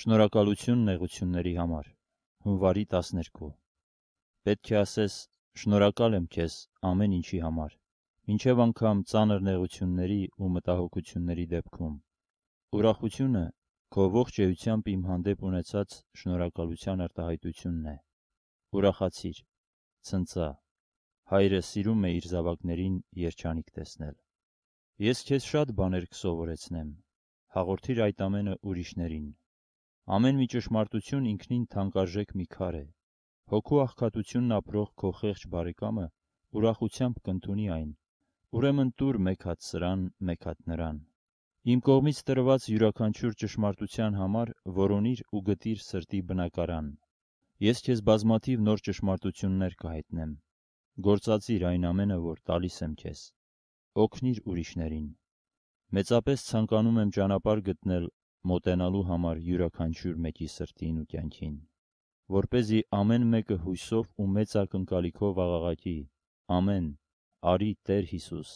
Շնորհակալություն նեղությունների համար։ Հունվարի 12։ Պետք է ասես, շնորհակալ եմ քեզ ամեն ինչի համար։ Մինչև անգամ ծանր նեղությունների ու մտահոգությունների դեպքում։ Ուրախությունը քո ողջ էությամբ իմ հանդեպ ունեցած շնորհակալության արտահայտությունն է։ Ուրախացիր, ցնծա։ Հայրը սիրում է իր զավակներին երջանիկ տեսնել։ Ես քեզ շատ բաներ կսովորեցնեմ։ Հաղորդիր այդ ամենը ուրիշներին Ամեն մի ճշմարտություն ինքնին թանկարժեք մի քար է։ Հոգու աղքատությունն ապրող քո խեղճ բարեկամը ուրախությամբ կընդունի այն։ Ուրեմն տուր մեկ հատ սրան, մեկ հատ նրան։ Իմ կողմից տրված յուրաքանչյուր ճշմարտության համար որոնիր ու գտիր սրտի բնակարան։ Ես քեզ բազմաթիվ նոր ճշմարտություններ կհայտնեմ։ Գործածիր այն ամենը, որ տալիս եմ քեզ։ Օգնիր ուրիշներին։ Մեծապես ցանկանում եմ ճանապարհ գտնել մոտենալու համար յուրաքանչյուր մեկի սրտին ու կյանքին, որ เป զի ամեն մեկը հույսով ու մեծ ակնկալիքով աղաղակի. «Ամեն, արի Տեր Հիսուս»։